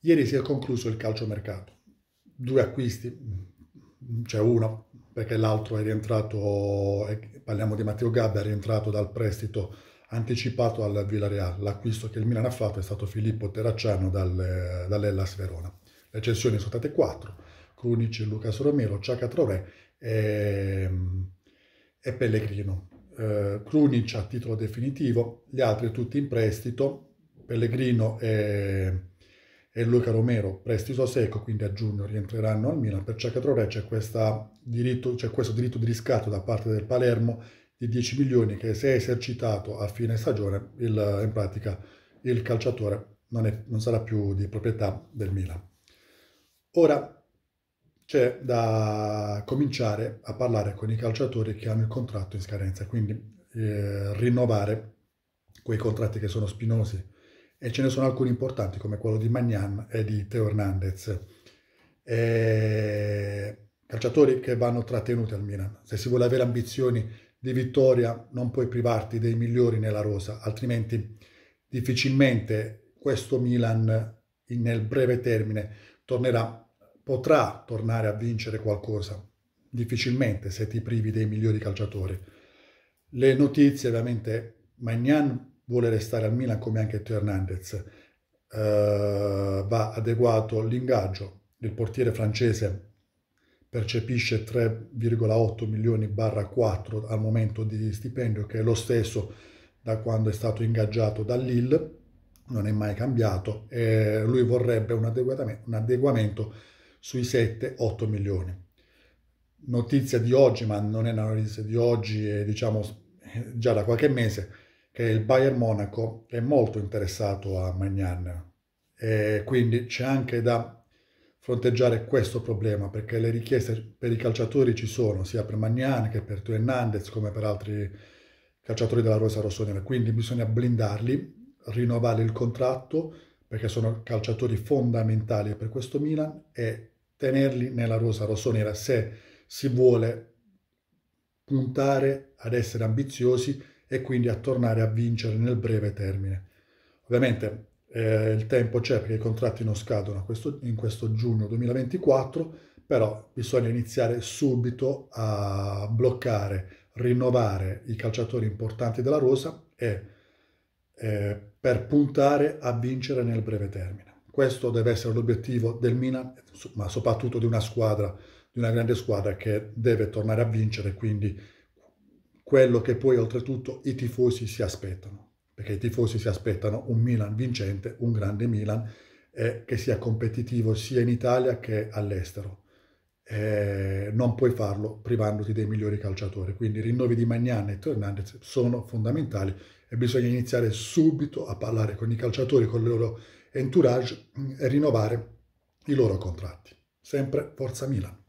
Ieri si è concluso il calciomercato, due acquisti, c'è uno perché l'altro è rientrato, parliamo di Matteo Gabba, è rientrato dal prestito anticipato al Villarreal. L'acquisto che il Milan ha fatto è stato Filippo Terracciano dal, dall'Ellas Verona. Le cessioni sono state quattro, Crunic, Lucas Romero, Ciaca Traoré e, e, Pellegrino. Eh, Crunic a titolo definitivo, gli altri tutti in prestito, Pellegrino e e Luca Romero, prestito secco, quindi a giugno rientreranno al Milan. Per Ciacatore c'è, c'è questo diritto di riscatto da parte del Palermo di 10 milioni che se è esercitato a fine stagione, il, in pratica il calciatore non, è, non sarà più di proprietà del Milan. Ora c'è da cominciare a parlare con i calciatori che hanno il contratto in scadenza, quindi eh, rinnovare quei contratti che sono spinosi e ce ne sono alcuni importanti come quello di Magnan e di Teo Hernandez. E... Calciatori che vanno trattenuti al Milan. Se si vuole avere ambizioni di vittoria non puoi privarti dei migliori nella rosa, altrimenti difficilmente questo Milan nel breve termine tornerà, potrà tornare a vincere qualcosa, difficilmente se ti privi dei migliori calciatori. Le notizie ovviamente Magnan vuole restare al Milan come anche Teo Hernandez. Uh, va adeguato l'ingaggio. Il portiere francese percepisce 3,8 milioni barra 4 al momento di stipendio, che è lo stesso da quando è stato ingaggiato da Lille, non è mai cambiato e lui vorrebbe un adeguamento, un adeguamento sui 7-8 milioni. Notizia di oggi, ma non è una notizia di oggi, è diciamo già da qualche mese, che il Bayern Monaco è molto interessato a Magnan e quindi c'è anche da fronteggiare questo problema perché le richieste per i calciatori ci sono sia per Magnan che per Teo Hernandez come per altri calciatori della Rosa Rossonera quindi bisogna blindarli, rinnovare il contratto perché sono calciatori fondamentali per questo Milan e tenerli nella rosa rossonera se si vuole puntare ad essere ambiziosi e quindi a tornare a vincere nel breve termine. Ovviamente eh, il tempo c'è perché i contratti non scadono questo, in questo giugno 2024, però bisogna iniziare subito a bloccare, rinnovare i calciatori importanti della Rosa e, eh, per puntare a vincere nel breve termine. Questo deve essere l'obiettivo del Milan, ma soprattutto di una squadra, di una grande squadra che deve tornare a vincere, quindi quello che poi oltretutto i tifosi si aspettano, perché i tifosi si aspettano un Milan vincente, un grande Milan, eh, che sia competitivo sia in Italia che all'estero. Eh, non puoi farlo privandoti dei migliori calciatori, quindi i rinnovi di Magnan e Hernandez sono fondamentali e bisogna iniziare subito a parlare con i calciatori, con il loro entourage mm, e rinnovare i loro contratti. Sempre Forza Milan.